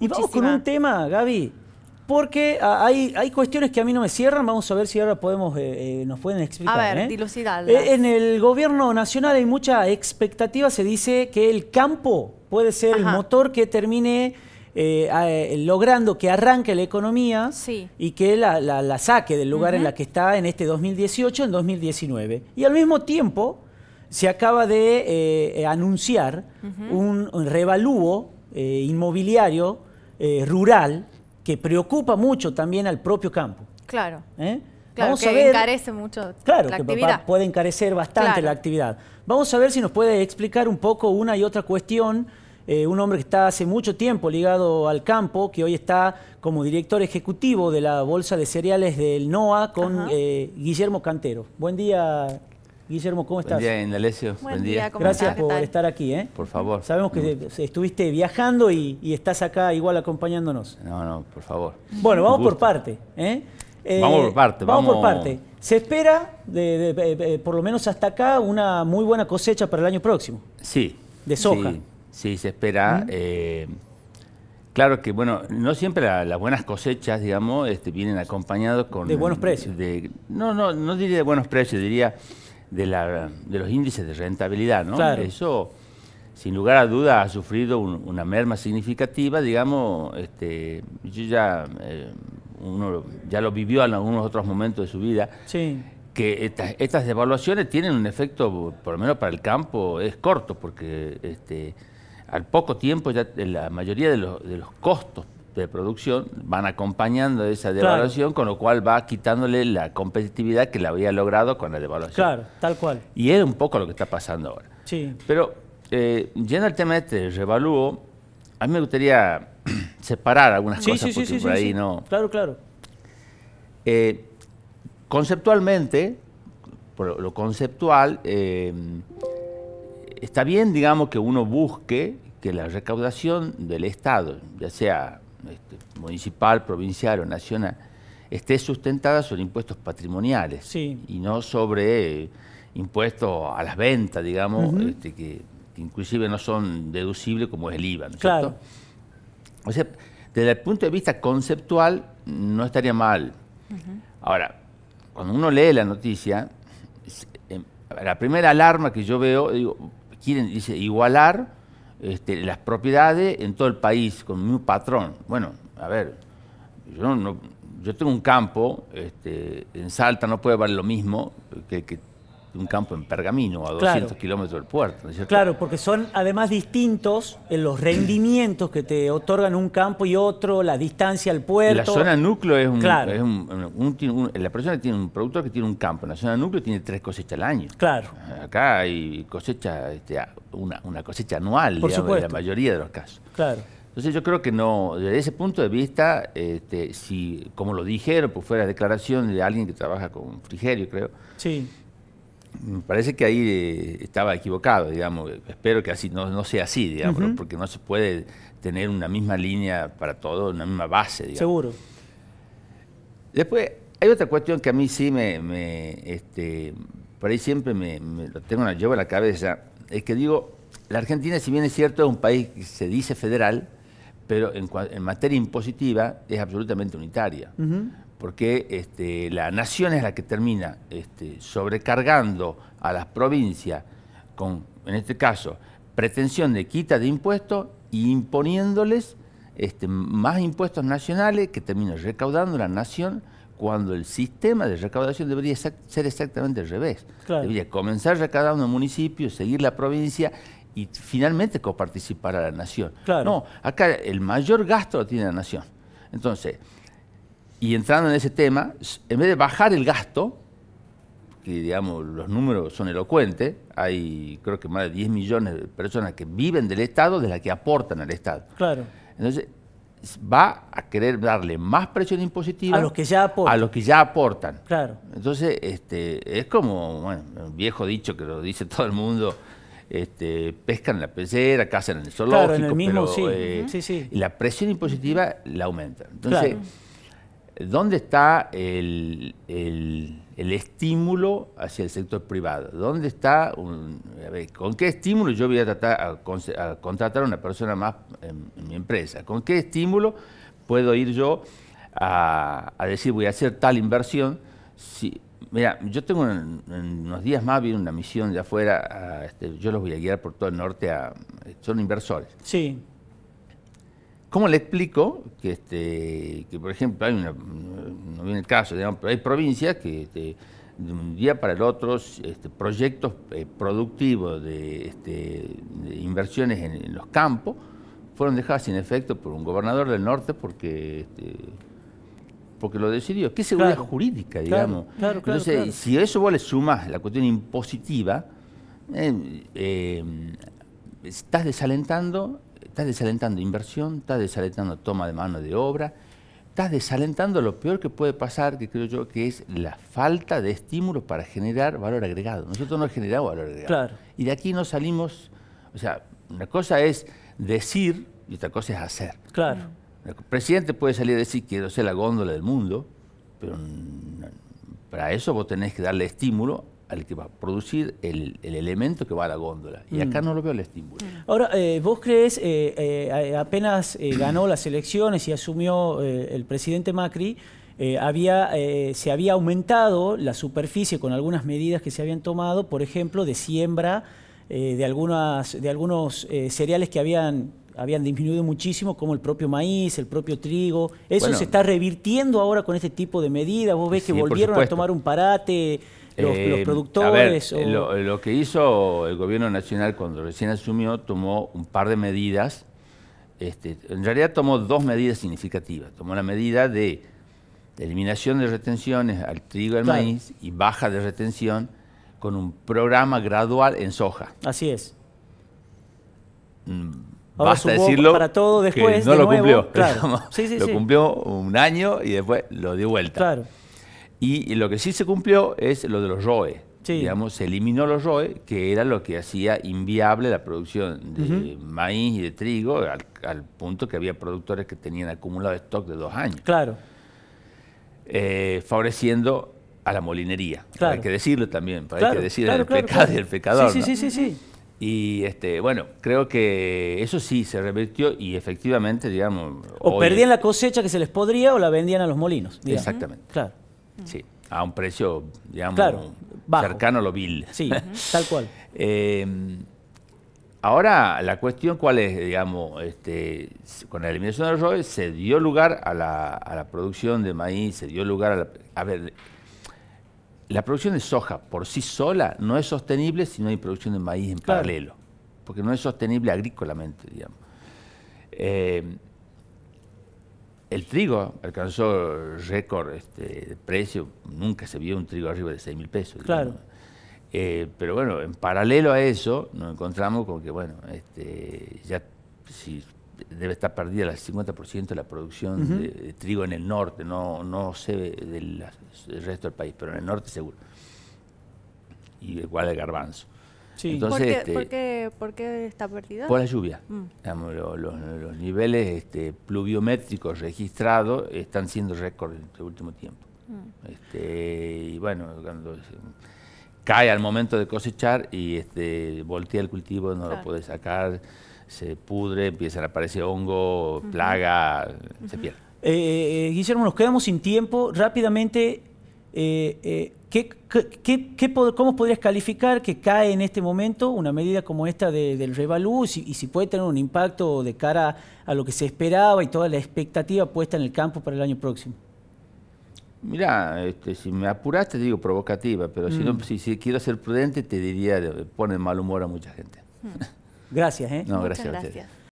Y vamos con un tema, Gaby, porque ah, hay, hay cuestiones que a mí no me cierran. Vamos a ver si ahora podemos eh, eh, nos pueden explicar. A ver, ¿eh? en el gobierno nacional hay mucha expectativa. Se dice que el campo puede ser el motor que termine logrando que arranque la economía y que la, saque del lugar en la que está en este 2018, en 2019. Y al mismo tiempo se acaba de anunciar un, un revalúo inmobiliario eh, rural que preocupa mucho también al propio campo. Claro. ¿Eh? Vamos que a ver, encarece mucho puede encarecer bastante la actividad. Vamos a ver si nos puede explicar un poco una y otra cuestión. Eh, un hombre que está hace mucho tiempo ligado al campo, que hoy está como director ejecutivo de la Bolsa de Cereales del NOA con Guillermo Cantero. Buen día, Guillermo, ¿cómo estás? Buen día, Indalecio. Buen, día. Gracias por estar aquí. ¿eh? Por favor. Sabemos que estuviste viajando y, estás acá igual acompañándonos. No, no, por favor. Bueno, ¿eh? Eh, vamos por parte. vamos por parte. Vamos, por parte. Se espera, eh, por lo menos hasta acá, una muy buena cosecha para el año próximo. Sí. De soja. Sí, se espera. claro que, bueno, no siempre las buenas cosechas, digamos, este, vienen acompañadas con... De buenos precios. no, no, no diría de buenos precios, diría de, la, de los índices de rentabilidad, ¿no? Eso, sin lugar a duda, ha sufrido una merma significativa, digamos, este, ya, eh, uno ya lo vivió en algunos otros momentos de su vida. que estas devaluaciones tienen un efecto, por lo menos para el campo, es corto, porque este, al poco tiempo ya la mayoría de los, de los costos de producción van acompañando esa devaluación, con lo cual va quitándole la competitividad que la había logrado con la devaluación. Claro, tal cual. Y es un poco lo que está pasando ahora. Sí. Pero eh, yendo al tema este revalúo, a mí me gustaría separar algunas cosas por ahí no. Claro, claro. Eh, conceptualmente, por lo conceptual, eh, está bien, digamos, que uno busque que la recaudación del Estado, ya sea este, municipal, provincial o nacional, esté sustentada sobre impuestos patrimoniales y no sobre eh, impuestos a las ventas, digamos, este, que, inclusive no son deducibles como es el IVA, O sea, desde el punto de vista conceptual no estaría mal. Ahora, cuando uno lee la noticia, em, la primera alarma que yo veo, digo, quieren, dice, igualar este, las propiedades en todo el país con un patrón. Bueno, a ver, yo, yo tengo un campo, este, en Salta no puede valer lo mismo que, que un campo en Pergamino, a 200 kilómetros del puerto. Claro, porque son además distintos en los rendimientos que te otorgan un campo y otro, la distancia al puerto. La zona núcleo es un... Claro. la persona tiene un productor que tiene un campo, en la zona núcleo tiene tres cosechas al año. Claro. Acá hay cosecha, este, una, cosecha anual, digamos, en la mayoría de los casos. Claro. Entonces yo creo que no, desde ese punto de vista, este, si como lo dijeron, pues fuera declaración de alguien que trabaja con Frigerio, creo. Sí me parece que ahí eh, estaba equivocado, digamos. Espero que así no, sea así, digamos, porque no se puede tener una misma línea para todo, una misma base, digamos. Seguro. Después, hay otra cuestión que a mí sí me, este, por ahí siempre me, lo tengo, llevo a la cabeza, es que digo, la Argentina, si bien es cierto, es un país que se dice federal, pero en, en materia impositiva es absolutamente unitaria porque este, la nación es la que termina este, sobrecargando a las provincias con, en este caso, pretensión de quita de impuestos e imponiéndoles este, más impuestos nacionales que termina recaudando la nación cuando el sistema de recaudación debería ser exactamente al revés. Debería comenzar recaudando el municipio, seguir la provincia y finalmente coparticipar a la nación. No, acá el mayor gasto lo tiene la nación. Entonces, y entrando en ese tema, en vez de bajar el gasto, que digamos los números son elocuentes, hay creo que más de 10 millones de personas que viven del Estado de las que aportan al Estado. Claro. Entonces, va a querer darle más presión impositiva a los que ya aportan. A los que ya aportan. Claro. Entonces, este, es como un viejo dicho que lo dice todo el mundo, este, pescan en la pecera, cazan en el zoológico, claro, en el mismo, pero, sí. Eh, la presión impositiva la aumenta. Entonces, claro ¿Dónde está el, estímulo hacia el sector privado? ¿Dónde está, a ver, con qué estímulo yo voy a, tratar a, contratar a una persona más en, mi empresa? ¿Con qué estímulo puedo ir yo a, decir voy a hacer tal inversión? Si, mira, yo tengo unos días más viene una misión de afuera, este, yo los voy a guiar por todo el norte, a, son inversores. Sí. ¿Cómo le explico que, este, que por ejemplo, hay una, no viene el caso, digamos, hay provincias que este, de un día para el otro este, proyectos eh, productivos de, este, inversiones en, los campos fueron dejadas sin efecto por un gobernador del norte porque porque lo decidió. ¿Qué seguridad jurídica, digamos? Claro, claro, Entonces, si a eso vos le sumas la cuestión impositiva, eh, eh, estás desalentando Estás desalentando inversión, está desalentando toma de mano de obra, estás desalentando lo peor que puede pasar, que creo yo que es la falta de estímulo para generar valor agregado. Nosotros no generamos valor agregado. Y de aquí no salimos, o sea, una cosa es decir y otra cosa es hacer. Claro. El presidente puede salir a decir quiero ser la góndola del mundo, pero para eso vos tenés que darle estímulo al que va a producir el, elemento que va a la góndola. Y acá mm. no lo veo el estímulo. Mm. Ahora, eh, vos crees, eh, eh, apenas ganó las elecciones y asumió el presidente Macri, había, se había aumentado la superficie con algunas medidas que se habían tomado, por ejemplo, de siembra de, algunas, de algunos cereales que habían habían disminuido muchísimo, como el propio maíz, el propio trigo. Eso se está revirtiendo ahora con este tipo de medidas. Vos ves que volvieron a tomar un parate los, eh, productores. lo, que hizo el gobierno nacional cuando recién asumió, tomó un par de medidas. Este, en realidad tomó dos medidas significativas. Tomó la medida de eliminación de retenciones al trigo y al maíz y baja de retención con un programa gradual en soja. Así es. Mm, basta decirlo para todo después no lo cumplió lo cumplió un año y después lo dio vuelta claro y lo que sí se cumplió es lo de los ROE. Digamos, se eliminó los ROE, que era lo que hacía inviable la producción de maíz y de trigo, al, punto que había productores que tenían acumulado stock de dos años. Claro. Eh, favoreciendo a la molinería. Hay que decirlo también, hay que decir el pecado y el pecador. Sí, sí, sí, sí, Y este, bueno, creo que eso sí se revirtió y efectivamente, digamos. O perdían la cosecha que se les podría o la vendían a los molinos. Exactamente. Claro. Mm. Sí, a un precio, digamos, cercano a lo vil. Sí, tal cual. Em, ahora, la cuestión cuál es, digamos, este, con la eliminación del roles, se dio lugar a la, producción de maíz, se dio lugar a la... A ver, la producción de soja por sí sola no es sostenible si no hay producción de maíz en paralelo, porque no es sostenible agrícolamente, digamos. Eh, el trigo alcanzó récord este, de precio, nunca se vio un trigo arriba de 6 mil pesos. Claro. Eh, pero bueno, en paralelo a eso nos encontramos con que, bueno, este, ya si debe estar perdida el 50% de la producción de, trigo en el norte, no, no sé del, del resto del país, pero en el norte seguro. Y igual el garbanzo. Entonces, ¿Por, qué, esta ¿por, ¿Por, está perdida? Por la lluvia. Mm. los, niveles este, pluviométricos registrados están siendo récord en este último tiempo. Mm. Este, y bueno, cuando cae al momento de cosechar y este, voltea el cultivo, no lo puede sacar, se pudre, empiezan a aparecer hongo, plaga, se pierde. Eh, eh, eh, Guillermo, nos quedamos sin tiempo. Rápidamente, cómo podrías calificar que cae en este momento una medida como esta del revalú y, si puede tener un impacto de cara a lo que se esperaba y toda la expectativa puesta en el campo para el año próximo? Mirá, este, si me apuraste digo provocativa, pero mm. si, quiero ser prudente te diría, pone mal humor a mucha gente. Mm. Gracias, ¿eh? gracias, a